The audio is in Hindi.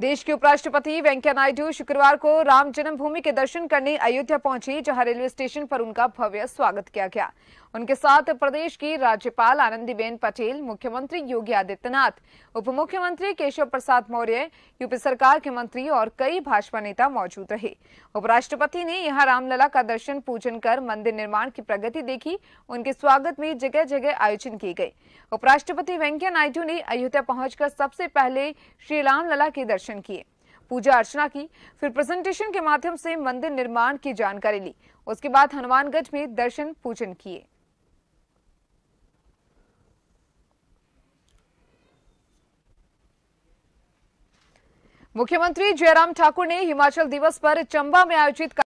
देश के उपराष्ट्रपति वेंकैया नायडू शुक्रवार को राम जन्मभूमि के दर्शन करने अयोध्या पहुंचे जहां रेलवे स्टेशन पर उनका भव्य स्वागत किया गया उनके साथ प्रदेश की राज्यपाल आनंदीबेन पटेल मुख्यमंत्री योगी आदित्यनाथ उप मुख्यमंत्री केशव प्रसाद मौर्य यूपी सरकार के मंत्री और कई भाजपा नेता मौजूद रहे उपराष्ट्रपति ने यहाँ रामलला का दर्शन पूजन कर मंदिर निर्माण की प्रगति देखी उनके स्वागत में जगह जगह आयोजन किए गए उपराष्ट्रपति वेंकैया नायडू ने अयोध्या पहुंचकर सबसे पहले श्री रामलला के दर्शन किए पूजा अर्चना की फिर प्रेजेंटेशन के माध्यम से मंदिर निर्माण की जानकारी ली उसके बाद हनुमानगढ़ में दर्शन पूजन किए मुख्यमंत्री जयराम ठाकुर ने हिमाचल दिवस पर चंबा में आयोजित